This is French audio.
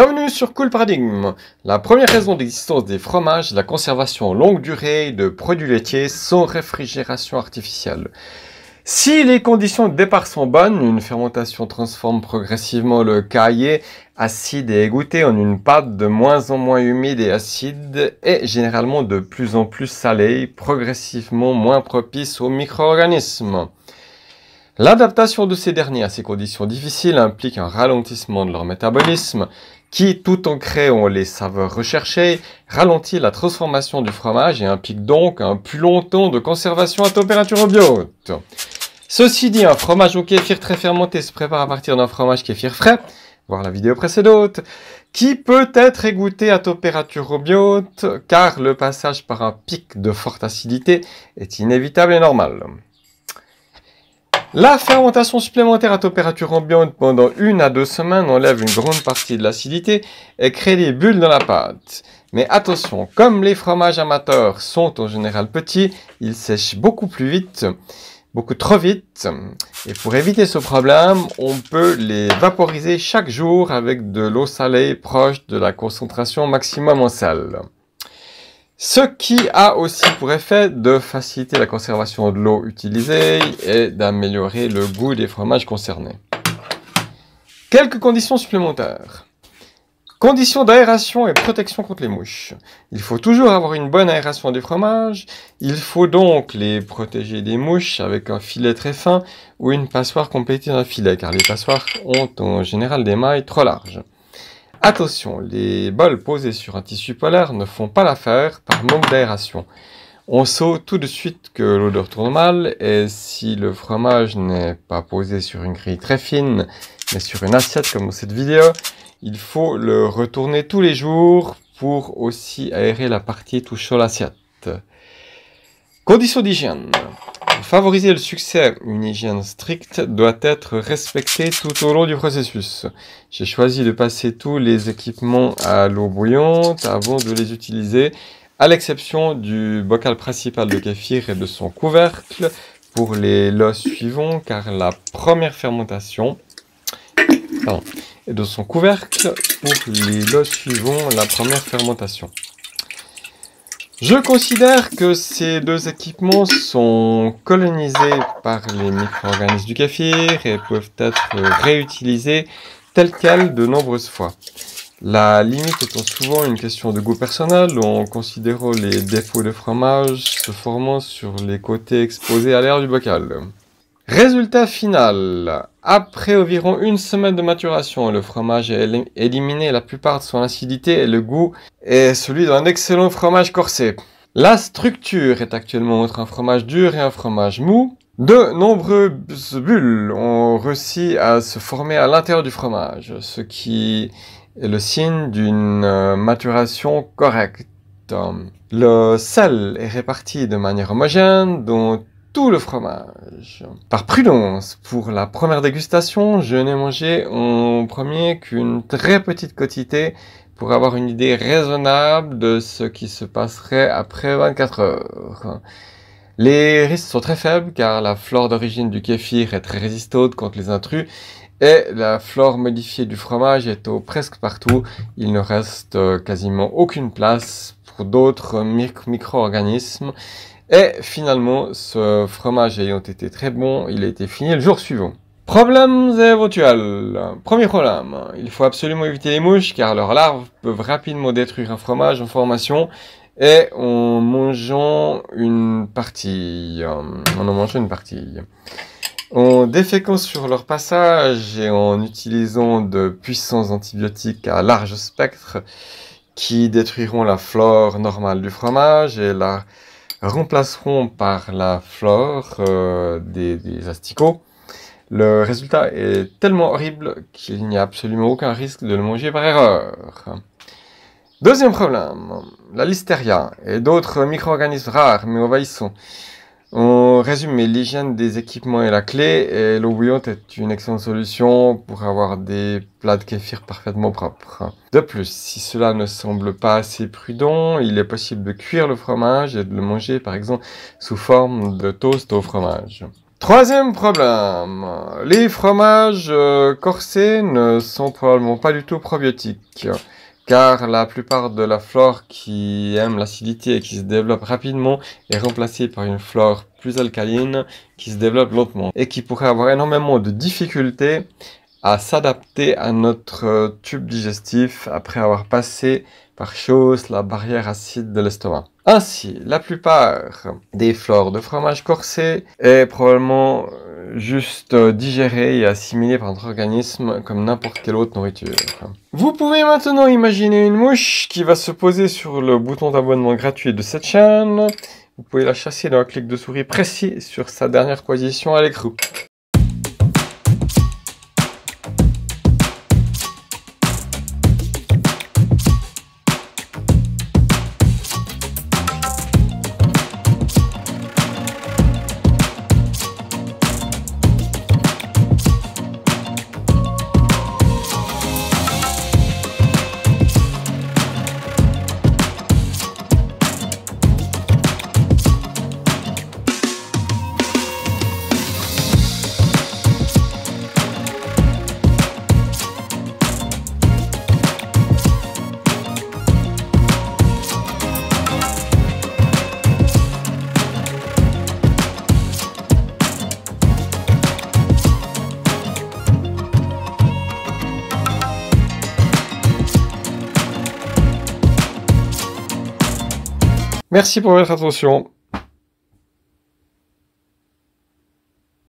Bienvenue sur Cool Paradigm, La première raison d'existence des fromages la conservation en longue durée de produits laitiers sans réfrigération artificielle. Si les conditions de départ sont bonnes, une fermentation transforme progressivement le caillé acide et égoutté en une pâte de moins en moins humide et acide et généralement de plus en plus salée, progressivement moins propice aux micro-organismes. L'adaptation de ces derniers à ces conditions difficiles implique un ralentissement de leur métabolisme qui, tout en créant les saveurs recherchées, ralentit la transformation du fromage et implique donc un plus long temps de conservation à température ambiante. Ceci dit, un fromage au kéfir très fermenté se prépare à partir d'un fromage kéfir frais, voir la vidéo précédente, qui peut être égoutté à température ambiante, car le passage par un pic de forte acidité est inévitable et normal. La fermentation supplémentaire à température ambiante pendant une à deux semaines enlève une grande partie de l'acidité et crée des bulles dans la pâte. Mais attention, comme les fromages amateurs sont en général petits, ils sèchent beaucoup plus vite, beaucoup trop vite. Et pour éviter ce problème, on peut les vaporiser chaque jour avec de l'eau salée proche de la concentration maximum en sel. Ce qui a aussi pour effet de faciliter la conservation de l'eau utilisée et d'améliorer le goût des fromages concernés. Quelques conditions supplémentaires. Conditions d'aération et protection contre les mouches. Il faut toujours avoir une bonne aération des fromages. Il faut donc les protéger des mouches avec un filet très fin ou une passoire complétée d'un filet, car les passoires ont en général des mailles trop larges. Attention, les balles posées sur un tissu polaire ne font pas l'affaire par manque d'aération. On sait tout de suite que l'odeur tourne mal et si le fromage n'est pas posé sur une grille très fine, mais sur une assiette comme dans cette vidéo, il faut le retourner tous les jours pour aussi aérer la partie touchant l'assiette. Conditions d'hygiène. Favoriser le succès, une hygiène stricte doit être respectée tout au long du processus. J'ai choisi de passer tous les équipements à l'eau bouillante avant de les utiliser, à l'exception du bocal principal de kéfir et de son couvercle pour les lots suivants, car la première fermentation et de son couvercle pour les lots suivants, la première fermentation. Je considère que ces deux équipements sont colonisés par les micro-organismes du kafir et peuvent être réutilisés tels quels de nombreuses fois. La limite étant souvent une question de goût personnel, en considérant les défauts de fromage se formant sur les côtés exposés à l'air du bocal. Résultat final. Après environ une semaine de maturation, le fromage a éliminé la plupart de son acidité et le goût est celui d'un excellent fromage corsé. La structure est actuellement entre un fromage dur et un fromage mou. De nombreuses bulles ont réussi à se former à l'intérieur du fromage, ce qui est le signe d'une euh, maturation correcte. Le sel est réparti de manière homogène, dont le fromage. Par prudence, pour la première dégustation, je n'ai mangé en premier qu'une très petite quantité pour avoir une idée raisonnable de ce qui se passerait après 24 heures. Les risques sont très faibles car la flore d'origine du kéfir est très résistante contre les intrus et la flore modifiée du fromage est au presque partout. Il ne reste quasiment aucune place pour d'autres micro-organismes et finalement, ce fromage ayant été très bon, il a été fini le jour suivant. Problèmes éventuels. Premier problème, il faut absolument éviter les mouches car leurs larves peuvent rapidement détruire un fromage en formation et en mangeant une partie. Euh, en en mangeant une partie. En déféquant sur leur passage et en utilisant de puissants antibiotiques à large spectre qui détruiront la flore normale du fromage et la remplaceront par la flore euh, des, des, asticots. Le résultat est tellement horrible qu'il n'y a absolument aucun risque de le manger par erreur. Deuxième problème, la listeria et d'autres micro-organismes rares mais envahissants on résume, l'hygiène des équipements est la clé et l'eau bouillante est une excellente solution pour avoir des plats de kéfir parfaitement propres. De plus, si cela ne semble pas assez prudent, il est possible de cuire le fromage et de le manger par exemple sous forme de toast au fromage. Troisième problème, les fromages euh, corsés ne sont probablement pas du tout probiotiques car la plupart de la flore qui aime l'acidité et qui se développe rapidement est remplacée par une flore plus alcaline qui se développe lentement et qui pourrait avoir énormément de difficultés à s'adapter à notre euh, tube digestif après avoir passé par chose la barrière acide de l'estomac. Ainsi, la plupart des flores de fromage corsé est probablement euh, juste euh, digérée et assimilée par notre organisme comme n'importe quelle autre nourriture. Vous pouvez maintenant imaginer une mouche qui va se poser sur le bouton d'abonnement gratuit de cette chaîne. Vous pouvez la chasser d'un clic de souris précis sur sa dernière position à l'écrou. Merci pour votre attention.